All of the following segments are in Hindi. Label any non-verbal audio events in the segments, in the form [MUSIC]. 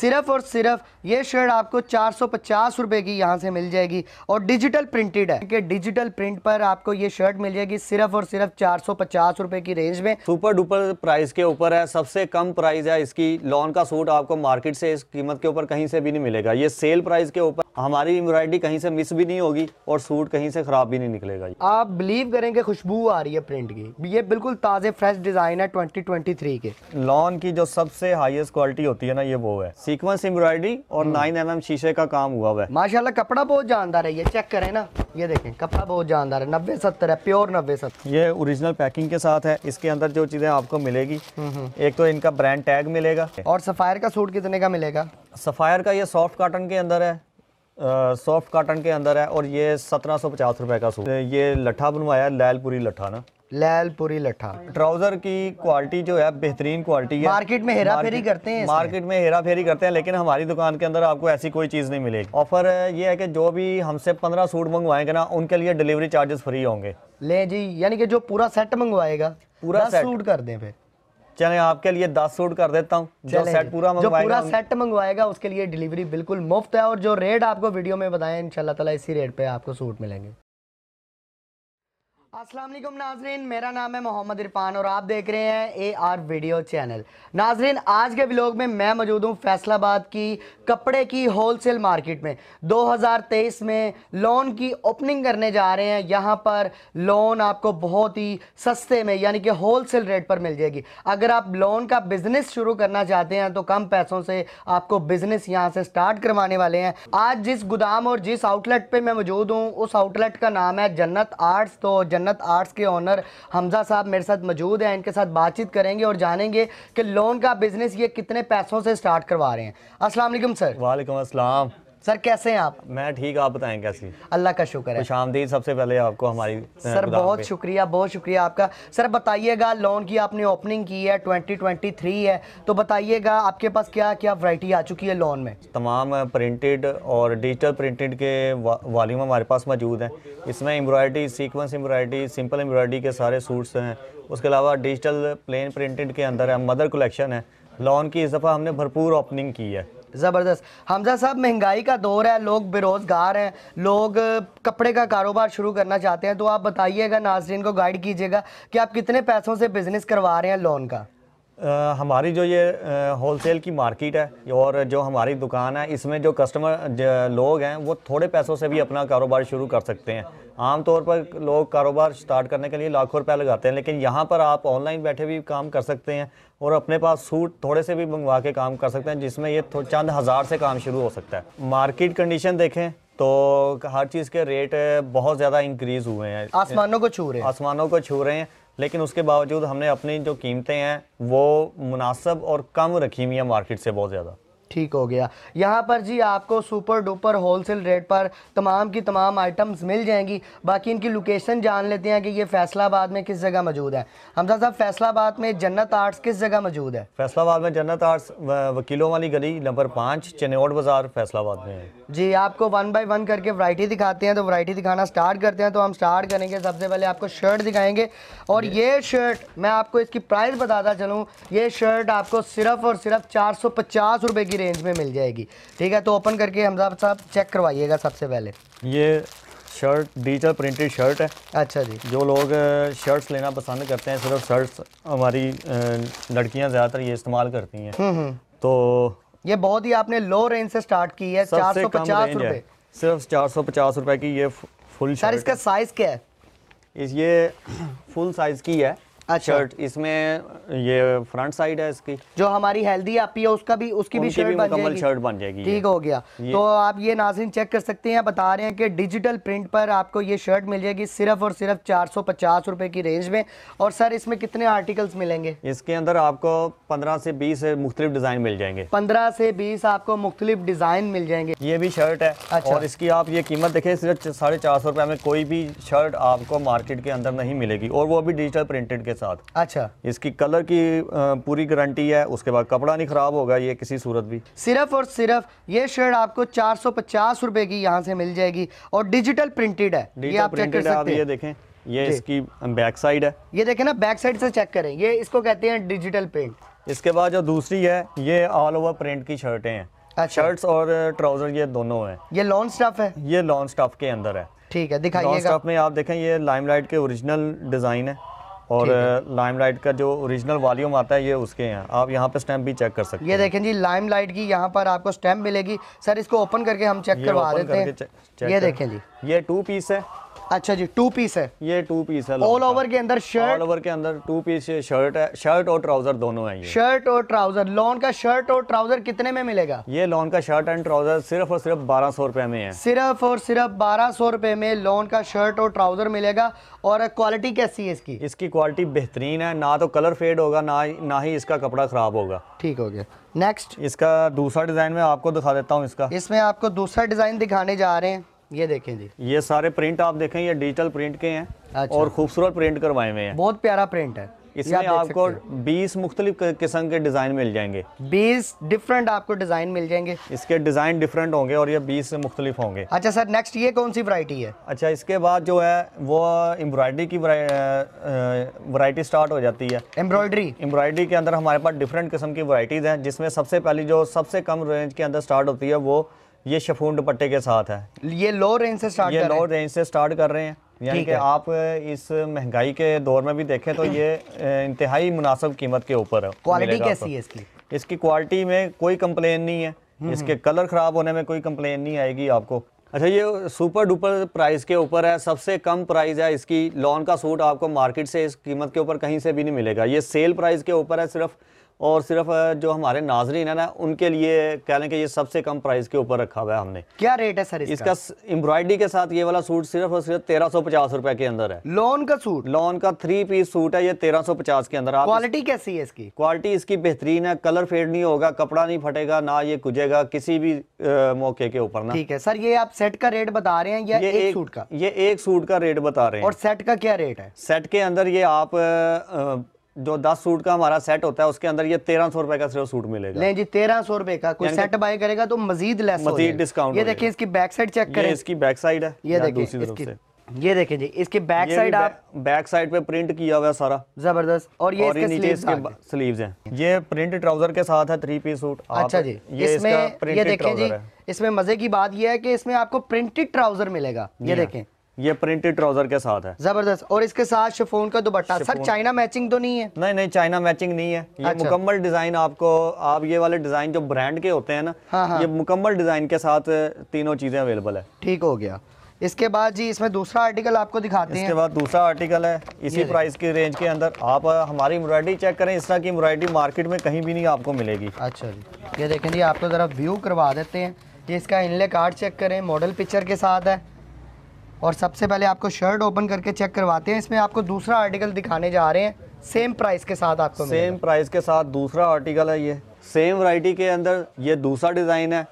सिर्फ और सिर्फ ये शर्ट आपको चार सौ पचास रुपये की यहाँ से मिल जाएगी और डिजिटल प्रिंटेड है कि डिजिटल प्रिंट पर आपको ये शर्ट मिल जाएगी सिर्फ और सिर्फ चार सौ पचास रुपये की रेंज में सुपर डुपर प्राइस के ऊपर है सबसे कम प्राइस है इसकी लॉन का सूट आपको मार्केट से इस कीमत के ऊपर कहीं से भी नहीं मिलेगा ये सेल प्राइस के ऊपर हमारी एम्ब्रॉयडरी कहीं से मिस भी नहीं होगी और सूट कहीं से खराब भी नहीं निकलेगा आप बिलीव करेंगे खुशबू आ रही है प्रिंट की ये बिल्कुल ताज़े फ्रेश डिज़ाइन है 2023 के लॉन की जो सबसे हाईएस्ट क्वालिटी होती है ना ये वो है सीक्वेंस एम्ब्रॉयडरी और नाइन एम हम्म। mm शीशे का काम हुआ हुआ है माशाल्लाह कपड़ा बहुत जानदार है ये चेक करें ना ये देखें कपड़ा बहुत जानदार है नब्बे सत्तर है प्योर नब्बे सत्तर ये ओरिजिनल पैकिंग के साथ है इसके अंदर जो चीज़ें आपको मिलेगी हम्म, हम्म। एक तो इनका ब्रांड टैग मिलेगा और सफ़ायर का सूट कितने का मिलेगा सफ़ायर का ये सॉफ्ट काटन के अंदर है सॉफ्ट काटन के अंदर है और ये सत्रह सौ पचास रुपए का सूट ये लट्ठा बनवाया लैलपुरी लट्ठा ना लैलपुरी लट्ठा ट्राउजर की क्वालिटी जो है बेहतरीन क्वालिटी है मार्केट में हेरा फेरी करते हैं मार्केट में हेरा फेरी करते हैं लेकिन हमारी दुकान के अंदर आपको ऐसी कोई चीज़ नहीं मिलेगी ऑफर ये है कि जो भी हमसे पंद्रह सूट मंगवाएंगे ना उनके लिए डिलीवरी चार्जेस फ्री होंगे ले जी यानी कि जो पूरा सेट मंगवाएगा पूरा सूट कर दे फिर चले आपके लिए दस सूट कर देता हूँ जो सेट पूरा जो पूरा सेट मंगवाएगा उसके लिए डिलीवरी बिल्कुल मुफ्त है और जो रेट आपको वीडियो में बताएं इंशाल्लाह ताला इसी रेट पे आपको सूट मिलेंगे असलम नाजरीन मेरा नाम है मोहम्मद इरफान और आप देख रहे हैं ए आर वीडियो चैनल नाजरीन आज के ब्लॉग में मैं मौजूद हूँ फैसलाबाद की कपड़े की होलसेल मार्केट में 2023 में लोन की ओपनिंग करने जा रहे हैं यहाँ पर लोन आपको बहुत ही सस्ते में यानी कि होलसेल रेट पर मिल जाएगी अगर आप लोन का बिज़नेस शुरू करना चाहते हैं तो कम पैसों से आपको बिज़नेस यहाँ से स्टार्ट करवाने वाले हैं आज जिस गोदाम और जिस आउटलेट पर मैं मौजूद हूँ उस आउटलेट का नाम है जन्नत आर्ट्स तो जन्नत जन्नत आर्ट्स के ऑनर हमजा साहब मेरे साथ मौजूद हैं इनके साथ बातचीत करेंगे और जानेंगे कि लोन का बिज़नेस ये कितने पैसों से स्टार्ट करवा रहे हैं अस्सलाम सर वालेकुम असलम सर कैसे हैं आप मैं ठीक आप बताएं कैसी अल्लाह का शुक्र है शाम दी सबसे पहले आपको हमारी सर बहुत शुक्रिया बहुत शुक्रिया आपका सर बताइएगा लोन की आपने ओपनिंग की है 2023 है तो बताइएगा आपके पास क्या क्या वैरायटी आ चुकी है लोन में तमाम प्रिंटेड और डिजिटल प्रिंटेड के वॉल्यूम हमारे पास मौजूद हैं इसमें embroidery sequence embroidery simple embroidery के सारे सूट्स हैं उसके अलावा डिजिटल प्लेन प्रिंटेड के अंदर है मदर कलेक्शन है लोन की इस दफ़ा हमने भरपूर ओपनिंग की है ज़बरदस्त हमजा साहब महंगाई का दौर है लोग बेरोज़गार हैं लोग कपड़े का कारोबार शुरू करना चाहते हैं तो आप बताइएगा नाजरीन को गाइड कीजिएगा कि आप कितने पैसों से बिज़नेस करवा रहे हैं लोन का हमारी जो ये होलसेल की मार्केट है और जो हमारी दुकान है इसमें जो कस्टमर जो लोग हैं वो थोड़े पैसों से भी अपना कारोबार शुरू कर सकते हैं आमतौर पर लोग कारोबार स्टार्ट करने के लिए लाखों रुपया लगाते हैं लेकिन यहाँ पर आप ऑनलाइन बैठे भी काम कर सकते हैं और अपने पास सूट थोड़े से भी मंगवा के काम कर सकते हैं जिसमें ये चंद हज़ार से काम शुरू हो सकता है मार्केट कंडीशन देखें तो हर चीज़ के रेट बहुत ज़्यादा इंक्रीज़ हुए हैं आसमानों को छू रहे हैं आसमानों को छू रहे हैं लेकिन उसके बावजूद हमने अपनी जो कीमतें हैं वो मुनासब और कम रखी हुई हैं मार्केट से बहुत ज़्यादा ठीक हो गया यहाँ पर जी आपको सुपर डुपर होलसेल रेट पर तमाम की तमाम आइटम्स मिल जाएंगी बाकी इनकी लोकेशन जान लेते हैं कि ये फैसलाबाद में किस जगह मौजूद है हमजा साहब फैसलाबाद में जन्नत आर्ट्स किस जगह मौजूद है फैसलाबाद में जन्नत आर्ट्स वकीलों वाली गली नंबर पाँच चनेट बाज़ार फैसलाबाद में जी आपको वन बाई वन करके वरायटी दिखाते हैं तो वरायटी दिखाना स्टार्ट करते हैं तो हम स्टार्ट करेंगे सबसे पहले आपको शर्ट दिखाएंगे और ये शर्ट मैं आपको इसकी प्राइस बताता चलूँ ये शर्ट आपको सिर्फ और सिर्फ चार सौ पचास रुपये की रेंज में मिल जाएगी ठीक है तो ओपन करके हमजा साहब चेक करवाइएगा सबसे पहले ये शर्ट डिजिटल प्रिंटेड शर्ट है अच्छा जी जो लोग शर्ट्स लेना पसंद करते हैं सिर्फ शर्ट्स हमारी लड़कियां ज़्यादातर ये इस्तेमाल करती हैं हम्म, हम्म। तो ये बहुत ही आपने लो रेंज से स्टार्ट की है चार सौ पचास रुपये सिर्फ चार सौ पचास रुपये की ये फुल सर इसका साइज़ क्या है इस ये फुल [CLEARS THROAT] साइज़ की है अच्छा। शर्ट इसमें ये फ्रंट साइड है इसकी जो हमारी हेल्दी आपी है उसका भी उसकी भी शर्ट बन जाएगी शर्ट बन जाएगी ठीक हो गया तो आप ये नाजिन चेक कर सकते हैं बता रहे हैं कि डिजिटल प्रिंट पर आपको ये शर्ट मिल जाएगी सिर्फ और सिर्फ चार सौ पचास रुपए की रेंज में और सर इसमें कितने आर्टिकल्स मिलेंगे इसके अंदर आपको पंद्रह से बीस मुख्तलिफ डिजाइन मिल जाएंगे पंद्रह से बीस आपको मुख्तलिफ डिजाइन मिल जाएंगे ये भी शर्ट है अच्छा। और इसकी आप ये कीमत देखें सिर्फ साढ़े चार सौ रुपए में कोई भी शर्ट आपको मार्केट के अंदर नहीं मिलेगी और वो भी डिजिटल प्रिंटेड के साथ अच्छा इसकी कलर की पूरी गारंटी है उसके बाद कपड़ा नहीं ख़राब होगा ये किसी सूरत भी सिर्फ और सिर्फ ये शर्ट आपको चार सौ पचास रुपए की यहाँ से मिल जाएगी और डिजिटल प्रिंटेड है ये देखें ये इसकी बैक साइड है ये देखें ना बैक साइड से चेक करें ये इसको कहते हैं डिजिटल प्रिंट इसके बाद जो दूसरी है ये ऑल ओवर प्रिंट की शर्टें हैं अच्छा। शर्ट्स और ट्राउजर ये दोनों हैं ये लॉन्ग स्टफ है ये लॉन्ग स्टफ के अंदर है ठीक है दिखाइएगा में आप देखें ये लाइमलाइट के ओरिजिनल डिज़ाइन है और लाइम लाइट का जो ओरिजिनल वॉल्यूम आता है ये उसके हैं आप यहाँ पे स्टैम्प भी चेक कर सकते हैं ये देखें जी लाइम लाइट की यहाँ पर आपको स्टैम्प मिलेगी सर इसको ओपन करके हम चेक करवा देते हैं ये देखें जी ये टू पीस है अच्छा जी टू पीस है ये टू पीस है ऑल ओवर के अंदर शर्ट ऑल ओवर के अंदर टू पीस शर्ट है शर्ट और ट्राउजर दोनों है ये शर्ट और ट्राउजर लॉन का शर्ट और ट्राउजर कितने में मिलेगा ये लॉन का शर्ट एंड ट्राउजर सिर्फ और सिर्फ बारह सौ रुपए में है सिर्फ और सिर्फ बारह सौ रुपए में लॉन का शर्ट और ट्राउजर मिलेगा और क्वालिटी कैसी है इसकी इसकी क्वालिटी बेहतरीन है ना तो कलर फेड होगा ना ना ही इसका कपड़ा खराब होगा ठीक हो गया नेक्स्ट इसका दूसरा डिजाइन में आपको दिखा देता हूँ इसका इसमें आपको दूसरा डिजाइन दिखाने जा रहे हैं ये देखें जी ये सारे प्रिंट आप देखें ये डिजिटल प्रिंट के हैं अच्छा। और खूबसूरत प्रिंट करवाए हुए हैं बहुत प्यारा प्रिंट है इसमें आपको 20 मुख्तलिफ किस्म के डिज़ाइन मिल जाएंगे 20 डिफरेंट आपको डिज़ाइन मिल जाएंगे इसके डिज़ाइन डिफरेंट होंगे और ये 20 मुख्तलिफ होंगे अच्छा सर नेक्स्ट ये कौन सी वरायटी है अच्छा इसके बाद जो है वो एम्ब्रॉयडरी की वरायटी स्टार्ट हो जाती है एम्ब्रॉयडरी एम्ब्रॉयडरी के अंदर हमारे पास डिफरेंट किस्म की वरायटीज़ हैं जिसमें सबसे पहली जो सबसे कम रेंज के अंदर स्टार्ट होती है वो ये शफून दुपट्टे के साथ है ये लो रेंज से स्टार्ट ये लो रेंज से स्टार्ट कर रहे हैं यानी कि आप इस महंगाई के दौर में भी देखें तो ये [CLEARS THROAT] इंतहाई मुनासिब कीमत के ऊपर है क्वालिटी कैसी है इसकी इसकी क्वालिटी में कोई कंप्लेन नहीं है हम्म, इसके कलर हम्म। ख़राब होने में कोई कंप्लेन नहीं आएगी आपको अच्छा ये सुपर डुपर प्राइस के ऊपर है सबसे कम प्राइस है इसकी लॉन का सूट आपको मार्केट से इस कीमत के ऊपर कहीं से भी नहीं मिलेगा ये सेल प्राइस के ऊपर है सिर्फ और सिर्फ जो हमारे नाजरीन है ना उनके लिए कह लें कि ये सबसे कम प्राइस के ऊपर रखा हुआ है हमने क्या रेट है सर इसका, इसका एम्ब्रॉयडरी के साथ ये वाला सूट सिर्फ और सिर्फ तेरह सौ पचास रुपए के अंदर है लॉन का सूट लॉन का थ्री पीस सूट है ये तेरह सौ पचास के अंदर आप क्वालिटी कैसी है इसकी क्वालिटी इसकी बेहतरीन है कलर फेड नहीं होगा कपड़ा नहीं फटेगा ना ये कुजेगा किसी भी मौके के ऊपर ना ठीक है सर ये आप सेट का रेट बता रहे हैं या ये एक सूट का ये एक सूट का रेट बता रहे हैं और सेट का क्या रेट है सेट के अंदर ये आप जो दस सूट का हमारा सेट होता है उसके अंदर ये तेरह सौ रुपए का सिर्फ सूट मिलेगा नहीं जी तेरह सौ रुपए का कोई सेट बाय करेगा तो मजीद लेस मजीद डिस्काउंट ये देखिए इसकी बैक साइड चेक करें इसकी बैक साइड है ये देखिए ये देखें जी इसके बैक साइड आप बैक साइड पे प्रिंट किया हुआ सारा जबरदस्त और ये और इसके इसके स्लीव्स हैं ये प्रिंट ट्राउजर के साथ है थ्री पीस सूट अच्छा जी ये इसमें ये देखें जी इसमें मजे की बात ये है कि इसमें आपको प्रिंटेड ट्राउजर मिलेगा ये देखें ये प्रिंटेड ट्राउजर के साथ है जबरदस्त और इसके साथ शिफोन का दुपट्टा सर चाइना मैचिंग तो नहीं है नहीं नहीं चाइना मैचिंग नहीं है ये अच्छा। मुकम्मल डिजाइन आपको आप ये वाले डिजाइन जो ब्रांड के होते हैं ना हाँ हाँ। ये मुकम्मल डिजाइन के साथ तीनों चीजें अवेलेबल है ठीक हो गया इसके बाद जी इसमें दूसरा आर्टिकल आपको दिखाते हैं इसके बाद दूसरा आर्टिकल है इसी प्राइस की रेंज के अंदर आप हमारी एम्ब्रॉयडरी चेक करें इस तरह की एम्ब्रॉयडरी मार्केट में कहीं भी नहीं आपको मिलेगी अच्छा जी ये देखें जी आपको तो ज़रा व्यू करवा देते हैं ये इसका इनले कार्ड चेक करें मॉडल पिक्चर के साथ है और सबसे पहले आपको शर्ट ओपन करके चेक करवाते हैं इसमें आपको दूसरा आर्टिकल दिखाने जा रहे हैं सेम प्राइस के साथ आपको सेम प्राइस के साथ दूसरा आर्टिकल है ये सेम वराइटी के अंदर ये दूसरा डिज़ाइन है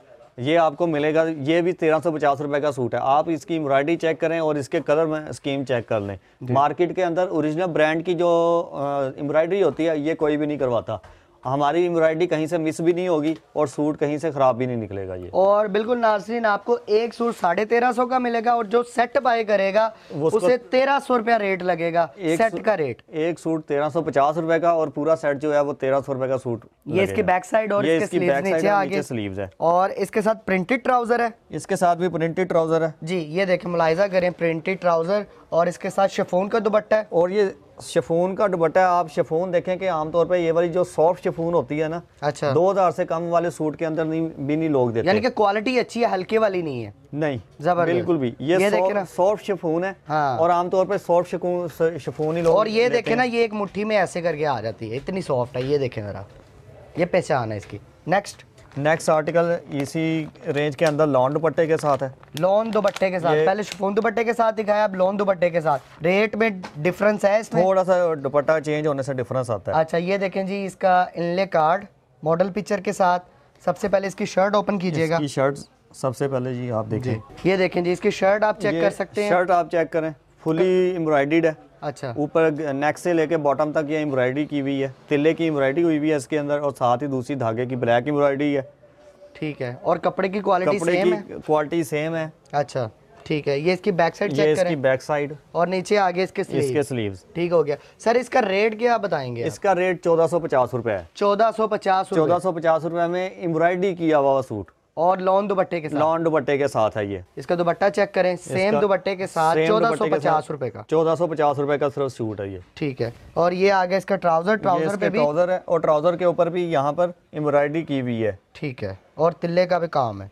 ये आपको मिलेगा ये भी तेरह सौ पचास रुपये का सूट है आप इसकी एम्ब्रॉयडरी चेक करें और इसके कलर में स्कीम चेक कर लें मार्केट के अंदर ओरिजिनल ब्रांड की जो एम्ब्रॉयडरी होती है ये कोई भी नहीं करवाता हमारी एम्ब्रॉयडरी कहीं से मिस भी नहीं होगी और सूट कहीं से ख़राब भी नहीं निकलेगा ये और बिल्कुल नाजरीन आपको एक सूट साढ़े तेरह सौ का मिलेगा और जो सेट बाय करेगा उसे तेरह सौ रुपया रेट लगेगा एक सेट का रेट एक सूट तेरह सौ पचास रुपए का और पूरा सेट जो है वो तेरह सौ रुपए का सूट ये इसके बैक साइड और इसके बैक साइड है और इसके साथ प्रिंटेड ट्राउजर है इसके साथ भी प्रिंटेड ट्राउजर है जी ये देखे मुलायजा करें प्रिंटेड ट्राउजर और इसके साथ शेफोन का दुपट्टा है और ये शफून का दुपट्टा आप शफून देखें कि आमतौर पर ये वाली जो सॉफ्ट शफून होती है ना अच्छा दो हजार से कम वाले सूट के अंदर नहीं भी नहीं लोग देते यानी कि क्वालिटी अच्छी है हल्के वाली नहीं है नहीं जबरदस्त बिल्कुल भी ये, ये देखे ना सॉफ्ट शफून है हाँ। और आमतौर पर सॉफ्ट शफून ही लोग और ये देखे ना ये एक मुठ्ठी में ऐसे करके आ जाती है इतनी सॉफ्ट है ये देखे जरा ये पहचान है इसकी नेक्स्ट नेक्स्ट आर्टिकल इसी रेंज के अंदर लॉन दुपट्टे के साथ है लॉन दुपट्टे के साथ पहले शिफोन दुपट्टे के साथ दिखाया अब लॉन दुपट्टे के साथ रेट में डिफरेंस है इसमें थोड़ा सा दुपट्टा चेंज होने से डिफरेंस आता है अच्छा ये देखें जी इसका इनले कार्ड मॉडल पिक्चर के साथ सबसे पहले इसकी शर्ट ओपन कीजिएगा शर्ट सबसे पहले जी आप देखिए ये देखें जी इसकी शर्ट आप चेक कर सकते हैं शर्ट आप चेक करें फुली एम्ब्रॉयडर्ड है अच्छा ऊपर नेक से लेके बॉटम तक ये एम्ब्रॉयडरी की हुई है तिले की एम्ब्रॉयडरी हुई हुई है इसके अंदर और साथ ही दूसरी धागे की ब्लैक एम्ब्रॉयडरी है ठीक है और कपड़े की क्वालिटी कपड़े सेम की है क्वालिटी सेम है अच्छा ठीक है ये इसकी बैक साइड ये इसकी बैक साइड और नीचे आगे इसके स्लीव इसके स्लीव्स ठीक हो गया सर इसका रेट क्या बताएंगे इसका रेट चौदह सौ पचास रूपए चौदह सौ पचास चौदह सौ पचास रूपए में एम्ब्रॉयडरी किया हुआ सूट और लॉन दुपट्टे के साथ लॉन दुपट्टे के साथ है ये इसका दुपट्टा चेक करें सेम दुपट्टे के साथ चौदह सौ पचास रुपए का चौदह सौ पचास रूपए का सिर्फ सूट है ये ठीक है और ये आ गया इसका ट्राउजर ट्राउजर पे ट्राउजर है और ट्राउजर के ऊपर भी यहाँ पर एम्ब्रॉयडरी की हुई है ठीक है और तिल्ले का भी काम है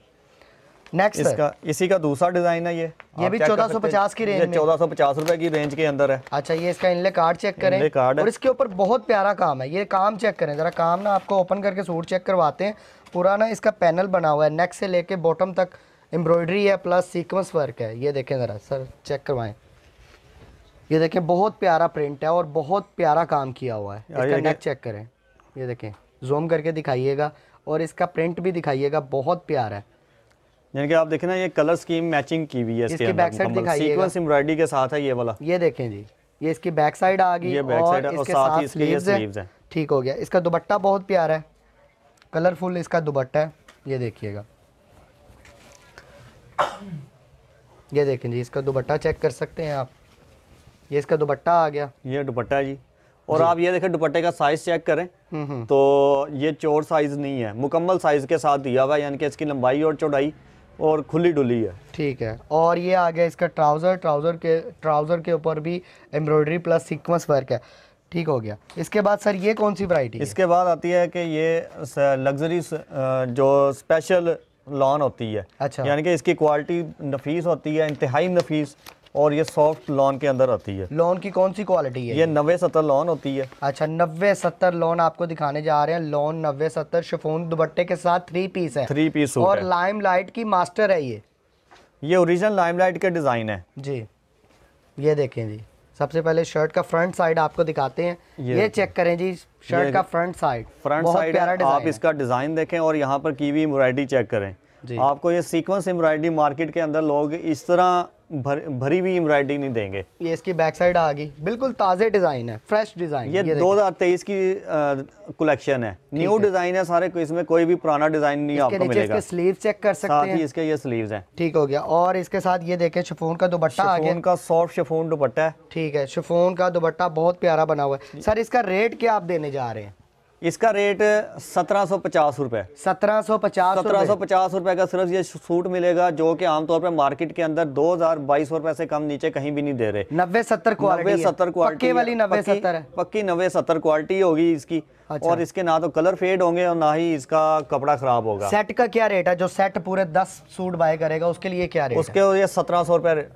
नेक्स्ट इसका इसी का दूसरा डिजाइन है ये ये भी 1450 की रेंज में 1450 रुपए की रेंज के अंदर है अच्छा ये इसका इनले कार्ड चेक करें कार्ड और इसके ऊपर बहुत प्यारा काम है ये काम चेक करें जरा काम ना आपको ओपन करके सूट चेक करवाते हैं पूरा ना इसका पैनल बना हुआ है नेक से लेके बॉटम तक एम्ब्रॉयडरी है प्लस सीक्वेंस वर्क है ये देखें ज़रा सर चेक करवाएं ये देखें बहुत प्यारा प्रिंट है और बहुत प्यारा काम किया हुआ है इसका नेक चेक करें ये देखें जूम करके दिखाइएगा और इसका प्रिंट भी दिखाइएगा बहुत प्यारा है यानी कि आप देखें ना ये कलर स्कीम मैचिंग की हुई है इसके बैक साइड सीक्वेंस एम्ब्रॉयडरी के साथ है ये वाला ये देखें जी ये इसकी बैक साइड आ गई और इसके साथ ही स्लीव्स है ठीक हो गया इसका दुपट्टा बहुत प्यारा है कलरफुल इसका दुपट्टा है ये देखिएगा ये देखें जी इसका दुपट्टा चेक कर सकते हैं आप ये इसका दुपट्टा आ गया ये दुपट्टा जी और जी। आप ये देखें दुपट्टे का साइज चेक करें हम्म, हम्म। तो ये चोर साइज नहीं है मुकम्मल साइज के साथ दिया हुआ है यानी कि इसकी लंबाई और चौड़ाई और खुली डुली है ठीक है और ये आ गया इसका ट्राउज़र ट्राउज़र के ट्राउज़र के ऊपर भी एम्ब्रॉयडरी प्लस सिक्वेंस वर्क है ठीक हो गया इसके बाद सर ये कौन सी वरायटी इसके बाद आती है कि ये लग्जरी जो स्पेशल लॉन होती है अच्छा यानी कि इसकी क्वालिटी नफीस होती है इंतहाई नफीस और ये सॉफ्ट लॉन के अंदर आती है लॉन की कौन सी क्वालिटी है ये नब्बे सत्तर लॉन होती है अच्छा नब्बे सत्तर लॉन आपको दिखाने जा रहे हैं लॉन नब्बे सत्तर शिफोन दुबट्टे के साथ थ्री पीस है थ्री पीस और लाइम लाइट की मास्टर है ये ये ओरिजिनल लाइम लाइट के डिज़ाइन है जी ये देखें जी सबसे पहले शर्ट का फ्रंट साइड आपको दिखाते हैं ये, ये चेक करें जी शर्ट का फ्रंट साइड फ्रंट साइड आप इसका डिज़ाइन देखें और यहाँ पर कीवी हुई एम्ब्रॉयडरी चेक करें आपको ये सीक्वेंस एम्ब्रॉयडरी मार्केट के अंदर लोग इस तरह भर, भरी हुई एम्ब्रॉयडरी नहीं देंगे ये इसकी बैक साइड आ गई बिल्कुल ताज़े डिज़ाइन है फ्रेश डिज़ाइन ये, ये तेईस की कलेक्शन है न्यू डिज़ाइन है सारे इसमें कोई भी पुराना डिज़ाइन नहीं आपको मिलेगा इसके स्लीव चेक कर सकते साथ हैं इसके ये स्लीव्स हैं ठीक हो गया और इसके साथ ये देखे शिफोन का दुपट्टा आ गया उनका सॉफ्ट शिफोन दुपट्टा है ठीक है शिफोन का दुपट्टा बहुत प्यारा बना हुआ है सर इसका रेट क्या आप देने जा रहे हैं इसका रेट सत्रह सौ पचास रूपए सत्रह पचास सत्रह पचास का सिर्फ ये सूट मिलेगा जो कि आमतौर पर मार्केट के अंदर दो हजार बाईस रुपए से कम नीचे कहीं भी नहीं दे रहे नब्बे सत्तर नब्बे सत्तर क्वालिटी वाली नब्बे सत्तर पक्की नब्बे सत्तर क्वालिटी होगी इसकी अच्छा। और इसके ना तो कलर फेड होंगे और ना ही इसका कपड़ा खराब होगा सेट का क्या रेट है जो सेट पूरे दस सूट बाय करेगा उसके लिए क्या रेट उसके लिए सत्रह सौ रुपए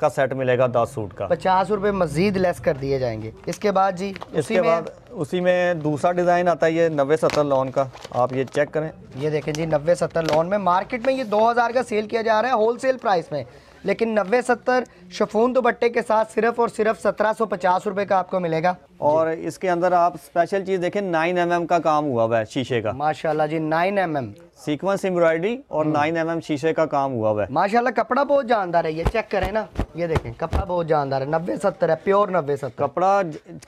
का सेट मिलेगा दस सूट का पचास रुपए मजीद लेस कर दिए जाएंगे इसके बाद जी इसके बाद उसी में दूसरा डिज़ाइन आता है ये नब्बे सत्तर लोन का आप ये चेक करें ये देखें जी नब्बे सत्तर लोन में मार्केट में ये दो का सेल किया जा रहा है होलसेल प्राइस में लेकिन नब्बे सत्तर शफून दुपट्टे के साथ सिर्फ और सिर्फ सत्रह सौ पचास रुपये का आपको मिलेगा और इसके अंदर आप स्पेशल चीज़ देखें नाइन एम mm का काम हुआ हुआ है शीशे का माशाल्लाह जी nine M M sequence embroidery और नाइन एम हम्म। mm शीशे का काम हुआ हुआ है माशाल्लाह कपड़ा बहुत जानदार है ये चेक करें ना ये देखें कपड़ा बहुत जानदार है नब्बे सत्तर है प्योर नब्बे सत्तर कपड़ा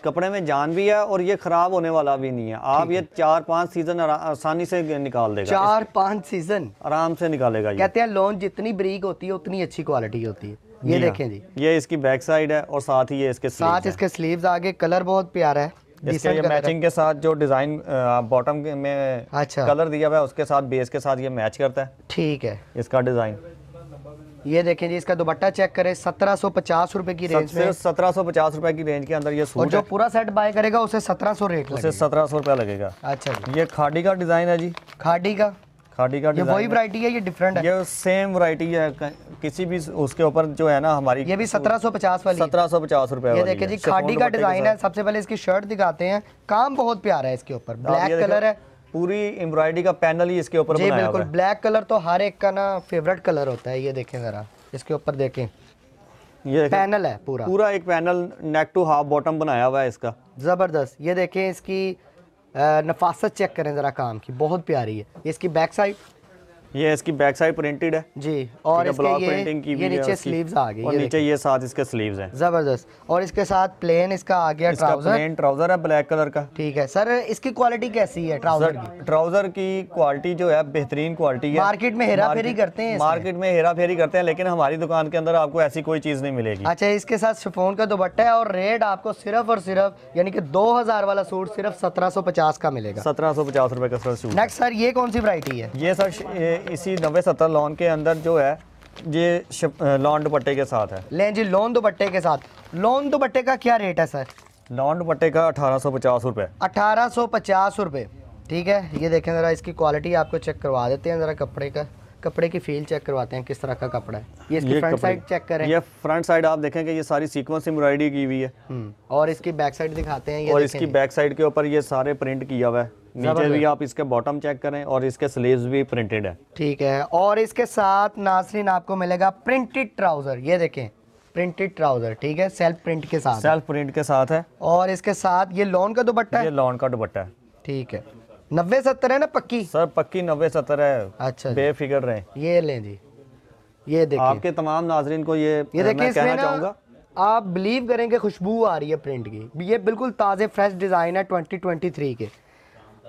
कपड़े में जान भी है और ये खराब होने वाला भी नहीं है आप ये चार पाँच सीजन आसानी से निकाल देगा चार पाँच सीजन आराम से निकालेगा कहते हैं लोन जितनी ब्रीक होती है उतनी अच्छी क्वालिटी होती है ये हाँ। देखें जी ये इसकी बैक साइड है और साथ ही ये इसके साथ इसके स्लीव आगे कलर बहुत प्यारा है इसके ये मैचिंग के साथ जो डिजाइन बॉटम में अच्छा कलर दिया हुआ है उसके साथ बेस के साथ ये मैच करता है ठीक है इसका डिजाइन ये देखें जी इसका दुपट्टा चेक करें सत्रह सौ पचास रूपए की रेंज में सत्रह सौ पचास रूपए की रेंज के अंदर ये सूट और जो पूरा सेट बाय करेगा उसे सत्रह सौ रेट उसे सत्रह सौ रूपया लगेगा अच्छा ये खाड़ी का डिजाइन है जी खाड़ी का खाड़ी का ये वही वरायटी है ये डिफरेंट है ये सेम वरायटी है किसी भी उसके ऊपर जो है ना हमारी ये भी 1750 वाली 1750 रुपए ये देखिए जी खाड़ी का डिजाइन है सबसे पहले इसकी शर्ट दिखाते हैं काम बहुत प्यारा है इसके ऊपर ब्लैक कलर है पूरी एम्ब्रॉयडरी का पैनल ही इसके ऊपर बनाया बिल्कुल ब्लैक कलर तो हर एक का ना फेवरेट कलर होता है ये देखें जरा इसके ऊपर देखें ये पैनल है पूरा पूरा एक panel neck to half bottom बनाया हुआ है इसका जबरदस्त ये देखें इसकी नफासत चेक करें ज़रा काम की बहुत प्यारी है इसकी बैक साइड ये इसकी बैक साइड प्रिंटेड है जी और इसके ब्लॉक प्रिंटिंग की ये नीचे स्लीव्स आ गई और नीचे ये साथ इसके स्लीव्स हैं जबरदस्त और इसके साथ प्लेन इसका आ गया ट्राउजर प्लेन ट्राउजर है ब्लैक कलर का ठीक है सर इसकी क्वालिटी कैसी है ट्राउजर की ट्राउजर की क्वालिटी जो है बेहतरीन क्वालिटी है मार्केट में हेरा फेरी करते हैं मार्केट में हेरा फेरी करते हैं लेकिन हमारी दुकान के अंदर आपको ऐसी कोई चीज नहीं मिलेगी अच्छा इसके साथ शिफोन का दुपट्टा है और रेट आपको सिर्फ और सिर्फ यानी कि दो हजार वाला सूट सिर्फ सत्रह पचास का मिलेगा सत्रह सौ पचास रूपए का सर सूट नेक्स्ट सर ये कौन सी वरायटी है ये सर इसी नब्बे सत्तर लॉन के अंदर जो है ये लॉन दुपट्टे के साथ है लें जी लॉन दुपट्टे के साथ लॉन दुपट्टे का क्या रेट है सर लॉन दुपट्टे का अठारह सौ पचास रुपये अठारह सौ पचास रुपये ठीक है ये देखें ज़रा इसकी क्वालिटी आपको चेक करवा देते हैं ज़रा कपड़े का कपड़े की फील चेक करवाते हैं किस तरह का कपड़ा है ये इसकी फ्रंट साइड चेक करें ये फ्रंट साइड आप देखेंगे ये सारी सीक्वेंस एम्ब्रॉयडरी की हुई है हम्म, और इसकी बैक साइड दिखाते हैं ये और इसकी बैक साइड के ऊपर ये सारे प्रिंट किया हुआ है नीचे भी आप इसके बॉटम चेक करें और इसके स्लीव्स भी प्रिंटेड है ठीक है और इसके साथ नासरीन आपको मिलेगा प्रिंटेड ट्राउजर ये देखें प्रिंटेड ट्राउजर ठीक है सेल्फ प्रिंट के साथ सेल्फ प्रिंट के साथ है और इसके साथ ये लॉन का दुपट्टा है ये लॉन का दुपट्टा है ठीक है नब्बे सत्तर है ना पक्की सर पक्की नब्बे सत्तर है अच्छा बेफिक्र रहे ये ले जी ये देखिए आपके तमाम नाजरीन को ये ये देखिए इसमें ना आप बिलीव करेंगे खुशबू आ रही है प्रिंट की ये बिल्कुल ताज़े फ्रेश डिज़ाइन है 2023 के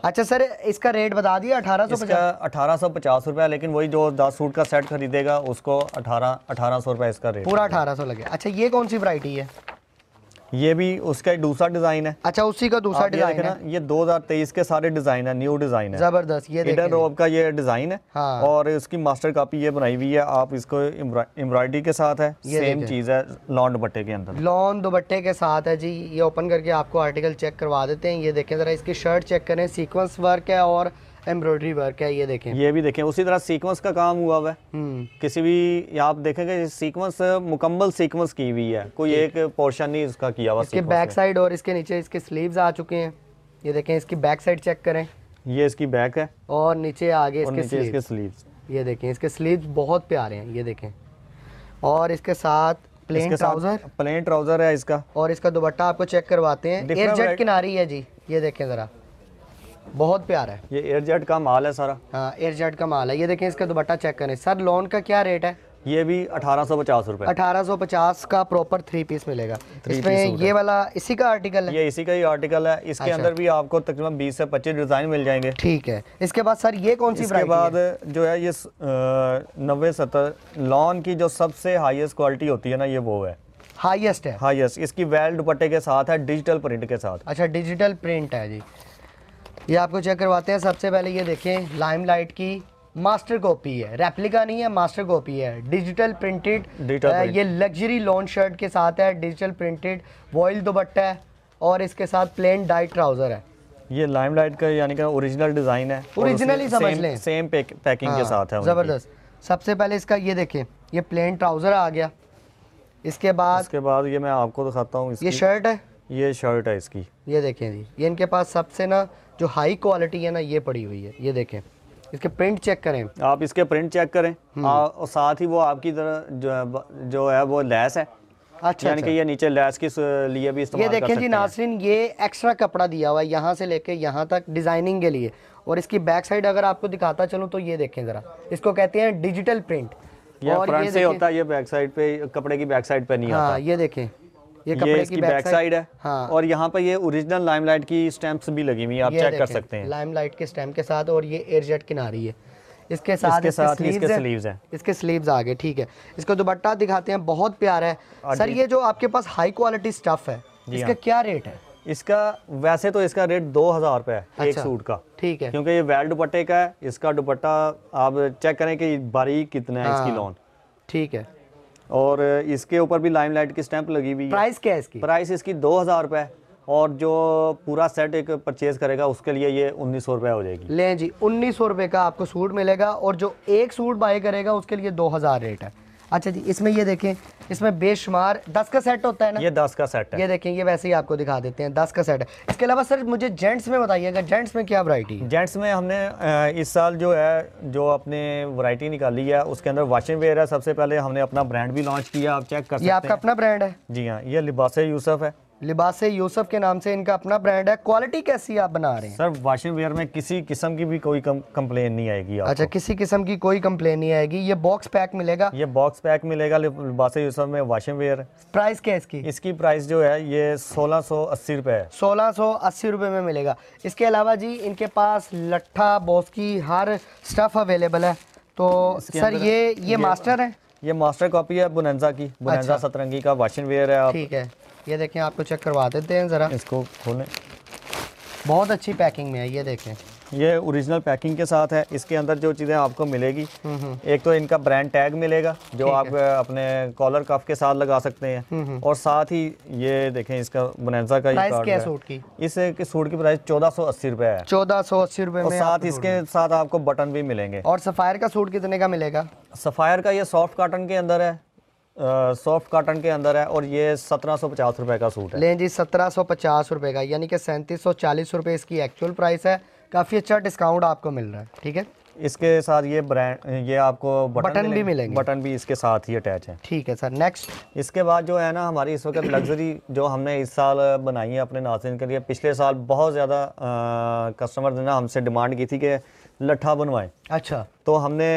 अच्छा सर इसका रेट बता दिया अठारह सौ अठारह सौ पचास रुपया लेकिन वही जो दस सूट का सेट खरीदेगा उसको अठारह अठारह सौ रुपया इसका रेट पूरा अठारह सौ लगे अच्छा ये कौन सी वरायटी है ये भी उसका दूसरा डिजाइन है अच्छा उसी का दूसरा डिजाइन है ये 2023 के सारे डिजाइन है न्यू डिजाइन है जबरदस्त ये इडन रोब का ये डिजाइन है हाँ। और इसकी मास्टर कापी ये बनाई हुई है आप इसको एम्ब्रॉयडरी के साथ है सेम चीज है लॉन दुपट्टे के अंदर लॉन दुपट्टे के साथ है जी ये ओपन करके आपको आर्टिकल चेक करवा देते हैं ये देखें जरा इसकी शर्ट चेक करें सीक्वेंस वर्क है और एम्ब्रॉयडरी वर्क है ये देखें ये भी देखें उसी तरह सीक्वेंस का काम हुआ हुआ है हम्म। किसी भी आप देखेंगे सीक्वेंस मुकम्मल सीक्वेंस की हुई है कोई एक पोर्शन नहीं इसका किया हुआ इसके बैक साइड और इसके नीचे इसके स्लीव्स आ चुके हैं ये देखें इसकी बैक साइड चेक करें ये इसकी बैक है और नीचे आगे इसके नीचे इसके स्लीव्स ये देखें इसके स्लीव्स बहुत प्यारे हैं ये देखें और इसके साथ प्लेन ट्राउजर प्लेन ट्राउजर है इसका और इसका दुपट्टा आपको चेक करवाते हैं एयरजेट किनारी है जी ये देखें जरा बहुत प्यारा है ये एयरजेट का माल है सारा हाँ एयरजेट का माल है ये देखें इसका दुपट्टा चेक करें सर लोन का क्या रेट है ये भी अठारह सौ पचास रुपए अठारह सौ पचास का प्रॉपर थ्री पीस मिलेगा इसमें ये वाला इसी का आर्टिकल है ये इसी का ही आर्टिकल है इसके अच्छा। अंदर भी आपको तकरीबन बीस से पच्चीस डिजाइन मिल जाएंगे ठीक है इसके बाद सर ये कौन सी इसके बाद है? जो है ये नब्बे सत्तर लॉन की जो सबसे हाईएस्ट क्वालिटी होती है ना ये वो है हाईएस्ट है हाईएस्ट इसकी वेल्ड दुपट्टे के साथ है डिजिटल प्रिंट के साथ अच्छा डिजिटल प्रिंट है जी ये आपको चेक करवाते हैं सबसे पहले ये देखें लाइमलाइट की मास्टर कॉपी है रेप्लिका नहीं है मास्टर कॉपी है डिजिटल प्रिंटेड ये लग्जरी लॉन्च शर्ट के साथ है डिजिटल प्रिंटेड वॉइल दुपट्टा है और इसके साथ प्लेन डाइट ट्राउजर है ये लाइमलाइट का यानी कि ओरिजिनल डिज़ाइन है ओरिजिनल ही समझ लें सेम पैकिंग के हाँ, साथ है ज़बरदस्त सबसे पहले इसका ये देखें ये प्लेन ट्राउज़र आ गया इसके बाद इसके बाद ये मैं आपको दिखाता हूँ ये शर्ट है ये शर्ट है इसकी ये देखें जी ये इनके पास सबसे ना जो हाई क्वालिटी है ना ये पड़ी हुई है ये देखें इसके प्रिंट चेक करें आप इसके प्रिंट चेक करें हम्म। आ, और साथ ही वो आपकी तरह जो, जो है वो लैस है अच्छा यानी अच्छा। कि ये नीचे लैस के लिए भी इस्तेमाल ये देखें जी नासरीन ये एक्स्ट्रा कपड़ा दिया हुआ है यहाँ से लेके यहाँ तक डिज़ाइनिंग के लिए और इसकी बैक साइड अगर आपको दिखाता चलूँ तो ये देखें ज़रा इसको कहते हैं डिजिटल प्रिंट ये और ये से होता है ये बैक साइड पे कपड़े की बैक साइड पे नहीं हाँ, होता ये देखें ये, कपड़े ये इसकी बैक साइड है हाँ और यहाँ पर ये ओरिजिनल लाइमलाइट की स्टैम्प्स भी लगी हुई है आप चेक कर सकते हैं लाइमलाइट के स्टैम्प के साथ और ये एयरजेट किनारी है इसके साथ इसके, साथ स्लीव्स इसके स्लीव्स हैं इसके स्लीव्स आ गए ठीक है इसको दुपट्टा दिखाते हैं बहुत प्यारा है हाँ, सर ये जो आपके पास हाई क्वालिटी स्टफ है इसका हाँ। क्या रेट है इसका वैसे तो इसका रेट दो हज़ार रुपए है अच्छा, एक सूट का ठीक है क्योंकि ये वेल दुपट्टे का है इसका दुपट्टा आप चेक करें कि बारीक कितना है इसकी लॉन हाँ, ठीक है और इसके ऊपर भी लाइमलाइट की स्टैंप लगी हुई है प्राइस क्या है इसकी प्राइस इसकी दो हज़ार रुपये और जो पूरा सेट एक परचेज करेगा उसके लिए ये उन्नीस सौ रुपये हो जाएगी ले जी उन्नीस सौ रुपये का आपको सूट मिलेगा और जो एक सूट बाय करेगा उसके लिए दो हज़ार रेट है अच्छा जी इसमें ये देखें इसमें बेशुमार दस का सेट होता है ना ये दस का सेट है ये देखें ये वैसे ही आपको दिखा देते हैं दस का सेट है इसके अलावा सर मुझे जेंट्स में बताइएगा जेंट्स में क्या वरायटी जेंट्स में हमने इस साल जो है जो अपने वरायटी निकाली है उसके अंदर वॉशिंग वेयर है सबसे पहले हमने अपना ब्रांड भी लॉन्च किया आप चेक कर सकते हैं आपका अपना ब्रांड है जी हाँ ये लिबास यूसफ है लिबास यूसफ के नाम से इनका अपना ब्रांड है क्वालिटी कैसी आप बना रहे हैं सर वाशिंग वेयर में किसी किस्म की भी कोई कंप्लेन नहीं आएगी अच्छा किसी किस्म की कोई कंप्लेन नहीं आएगी ये बॉक्स पैक मिलेगा ये बॉक्स पैक मिलेगा लिबास यूसफ में वाशिंग वेयर प्राइस क्या इसकी इसकी प्राइस जो है ये सोलह सो अस्सी रुपये है सोलह सो अस्सी रुपये में मिलेगा इसके अलावा जी इनके पास लट्ठा बॉस की हर स्टफ़ अवेलेबल है तो सर ये ये मास्टर है ये मास्टर कॉपी है बुनंजा की अच्छा। सतरंगी का वाशिंग वेयर है ठीक है ये देखें आपको चेक करवा देते हैं ज़रा इसको खोलें बहुत अच्छी पैकिंग में है ये देखें ये ओरिजिनल पैकिंग के साथ है इसके अंदर जो चीज़ें आपको मिलेगी हम्म, हम्म। एक तो इनका ब्रांड टैग मिलेगा जो आप अपने कॉलर कफ के साथ लगा सकते हैं हम्म, और साथ ही ये देखें इसका बनेजा का प्राइस क्या सूट की इस सूट की प्राइस चौदह सौ अस्सी रुपये है चौदह सौ अस्सी रुपये और साथ इसके साथ आपको बटन भी मिलेंगे और सफ़ायर का सूट कितने का मिलेगा सफ़ायर का ये सॉफ्ट काटन के अंदर है सॉफ्ट कॉटन के अंदर है और ये सत्रह सौ पचास रुपए का सूट है लें जी सत्रह सौ पचास रुपए का यानी कि सैंतीस सौ चालीस रुपये इसकी एक्चुअल प्राइस है काफ़ी अच्छा डिस्काउंट आपको मिल रहा है ठीक है इसके साथ ये ब्रांड ये आपको बटन, बटन भी मिलेंगे बटन भी इसके साथ ही अटैच है ठीक है सर नेक्स्ट इसके बाद जो है ना हमारी इस वक्त लग्जरी जो हमने इस साल बनाई है अपने नाजिन के लिए पिछले साल बहुत ज़्यादा कस्टमर ने ना हमसे डिमांड की थी कि लट्ठा बनवाएं अच्छा तो हमने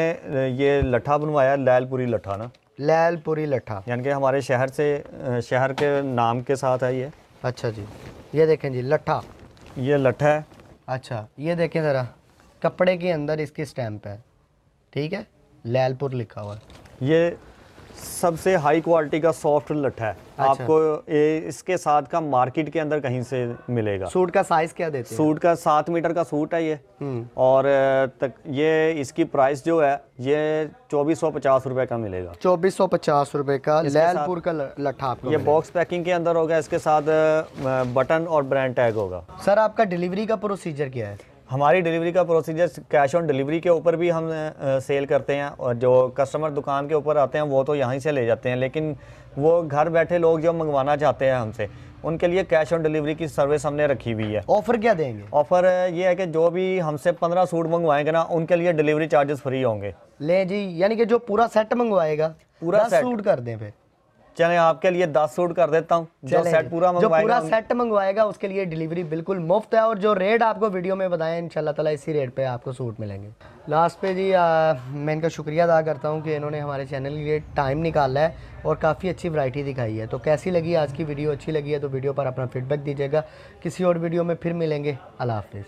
ये लट्ठा बनवाया लैलपुरी लट्ठा ना लैलपुरी लट्ठा यानी कि हमारे शहर से शहर के नाम के साथ है ये अच्छा जी ये देखें जी लठा ये लट्ठा है अच्छा ये देखें ज़रा कपड़े के अंदर इसकी स्टैम्प है ठीक है लैलपुर लिखा हुआ है ये सबसे हाई क्वालिटी का सॉफ्ट लट्ठा है अच्छा। आपको ए, इसके साथ का मार्केट के अंदर कहीं से मिलेगा सूट का साइज क्या देते हैं सूट का सात मीटर का सूट है ये हम्म। और तक ये इसकी प्राइस जो है ये चौबीस सौ पचास रूपए का मिलेगा चौबीस सौ पचास रूपए का लैलपुर का लट्ठा आपको ये बॉक्स पैकिंग के अंदर होगा इसके साथ बटन और ब्रांड टैग होगा सर आपका डिलीवरी का प्रोसीजर क्या है हमारी डिलीवरी का प्रोसीजर कैश ऑन डिलीवरी के ऊपर भी हम सेल करते हैं और जो कस्टमर दुकान के ऊपर आते हैं वो तो यहीं से ले जाते हैं लेकिन वो घर बैठे लोग जो मंगवाना चाहते हैं हमसे उनके लिए कैश ऑन डिलीवरी की सर्विस हमने रखी हुई है ऑफर क्या देंगे ऑफर ये है कि जो भी हमसे पंद्रह सूट मंगवाएंगे ना उनके लिए डिलीवरी चार्जेस फ्री होंगे ले जी यानी कि जो पूरा सेट मंगवाएगा पूरा सेट सूट कर दें फिर चले आपके लिए दस सूट कर देता हूँ जो सेट पूरा जो पूरा सेट मंगवाएगा उसके लिए डिलीवरी बिल्कुल मुफ्त है और जो रेट आपको वीडियो में बताएं इनशाला तला इसी रेट पे आपको सूट मिलेंगे लास्ट पे जी आ, मैं इनका शुक्रिया अदा करता हूँ कि इन्होंने हमारे चैनल के लिए टाइम निकाला है और काफ़ी अच्छी वरायटी दिखाई है तो कैसी लगी आज की वीडियो अच्छी लगी है तो वीडियो पर अपना फीडबैक दीजिएगा किसी और वीडियो में फिर मिलेंगे अला हाफिज़